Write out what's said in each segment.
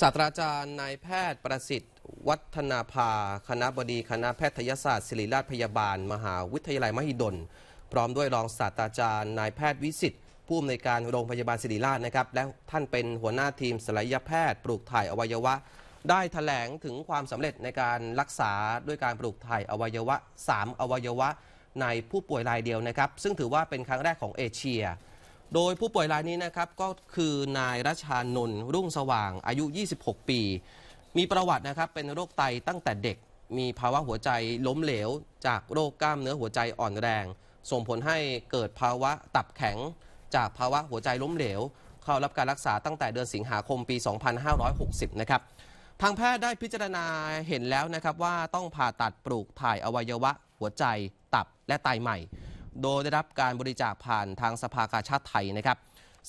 ศาสตราจารย์นายแพทย์ประสิทธิ์ วัฒนาภาคณะบดีคณะแพทยศาสตร์ ศิริราชพยาบาล มหาวิทยาลัยมหิดลพร้อมด้วยรองศาสตราจารย์นายแพทย์วิสิทธิ์ผู้อำนวยการโรงพยาบาลศิริราชนะครับและท่านเป็นหัวหน้าทีมศัลยแพทย์ปลูกถ่ายอวัยวะ ได้ถแถลงถึงความสำเร็จในการรักษาด้วยการปลูกถ่ายอวัยวะ 3 อวัยวะ ในผู้ป่วยรายเดียวนะครับ ซึ่งถือว่าเป็นครั้งแรกของเอเชียโดยผู้ป่วยรายนี้นะครับก็คือนายรัชานนท์รุ่งสว่างอายุ 26 ปี มีประวัตินะครับ เป็นโรคไตตั้งแต่เด็กมีภาวะหัวใจล้มเหลว จากโรคกล้ามเนื้อหัวใจอ่อนแรง ส่งผลให้เกิดภาวะตับแข็ง จากภาวะหัวใจล้มเหลว เข้ารับการรักษาตั้งแต่เดือนสิงหาคมปี 2560 นะครับ ทางแพทย์ได้พิจารณาเห็นแล้วนะครับว่าต้องผ่าตัดปลูกถ่ายอวัยวะหัวใจตับและไตใหม่โดยได้รับการบริจาคผ่านทางสภากาชาติไทยนะครับ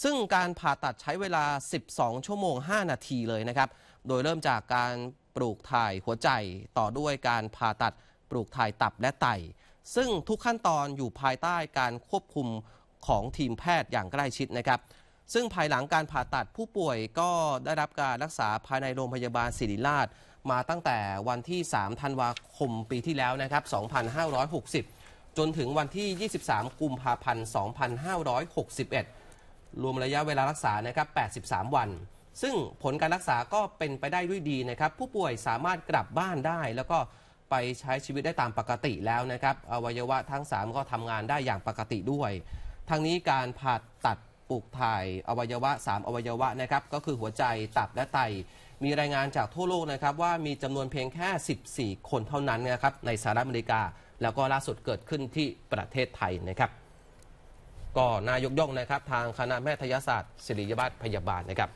ซึ่งการผ่าตัดใช้เวลา 12 ชั่วโมง 5 นาทีเลยนะครับ โดยเริ่มจากการปลูกถ่ายหัวใจต่อด้วยการผ่าตัดปลูกถ่ายตับและไต ซึ่งทุกขั้นตอนอยู่ภายใต้การควบคุมของทีมแพทย์อย่างใกล้ชิดนะครับ ซึ่งภายหลังการผ่าตัดผู้ป่วยก็ได้รับการรักษาภายในโรงพยาบาลศิริราช มาตั้งแต่วันที่ 3 ธันวาคมปีที่แล้วนะครับ 2560จนถึงวันที่ 23กุมภาพันธ์ 2561 รวมระยะเวลารักษา นะครับ83 วัน ซึ่งผลการรักษาก็เป็นไปได้ด้วยดีนะครับ ผู้ป่วยสามารถกลับบ้านได้ แล้วก็ไปใช้ชีวิตได้ตามปกติแล้วนะครับ อวัยวะทั้ง 3 ก็ทำงานได้อย่างปกติด้วย ทั้งนี้การผ่าตัดปลูกถ่าย อวัยวะ 3 อวัยวะนะครับ ก็คือหัวใจ ตับ และไต มีรายงานจากทั่วโลกนะครับว่ามีจำนวนเพียงแค่ 14 คนเท่านั้นนะครับ ในสหรัฐอเมริกาแล้วก็ล่าสุดเกิดขึ้นที่ประเทศไทยนะครับ ก็นายกย่องนะครับ ทางคณะแพทยศาสตร์ ศิริยาบัตรพยาบาลนะครับ